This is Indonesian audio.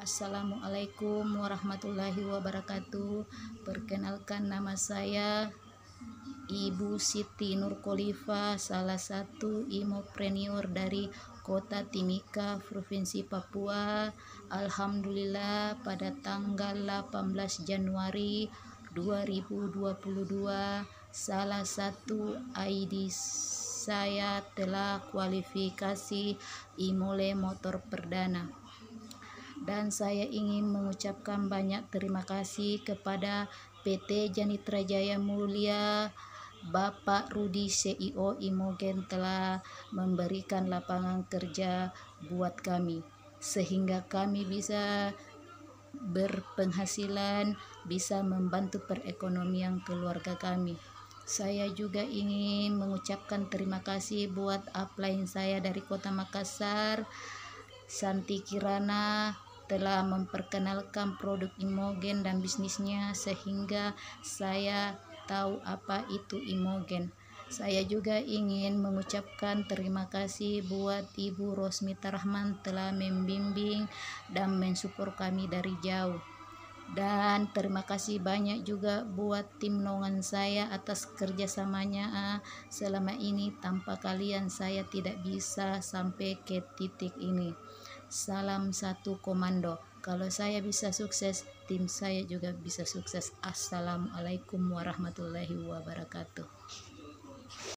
Assalamualaikum warahmatullahi wabarakatuh. Perkenalkan nama saya Ibu Siti Nurkolifa, salah satu imopreneur dari Kota Timika, Provinsi Papua. Alhamdulillah pada tanggal 18 Januari 2022 salah satu ID saya telah kualifikasi Imole motor perdana dan saya ingin mengucapkan banyak terima kasih kepada PT Janitra Jaya Mulia Bapak Rudi CEO Imogen telah memberikan lapangan kerja buat kami sehingga kami bisa berpenghasilan bisa membantu perekonomian keluarga kami saya juga ingin mengucapkan terima kasih buat upline saya dari kota Makassar Santi Kirana telah memperkenalkan produk Imogen dan bisnisnya sehingga saya tahu apa itu Imogen. Saya juga ingin mengucapkan terima kasih buat Ibu Rosmita Rahman telah membimbing dan mensupport kami dari jauh. Dan terima kasih banyak juga buat tim nongan saya atas kerjasamanya selama ini. Tanpa kalian saya tidak bisa sampai ke titik ini. Salam satu komando. Kalau saya bisa sukses, tim saya juga bisa sukses. Assalamualaikum warahmatullahi wabarakatuh.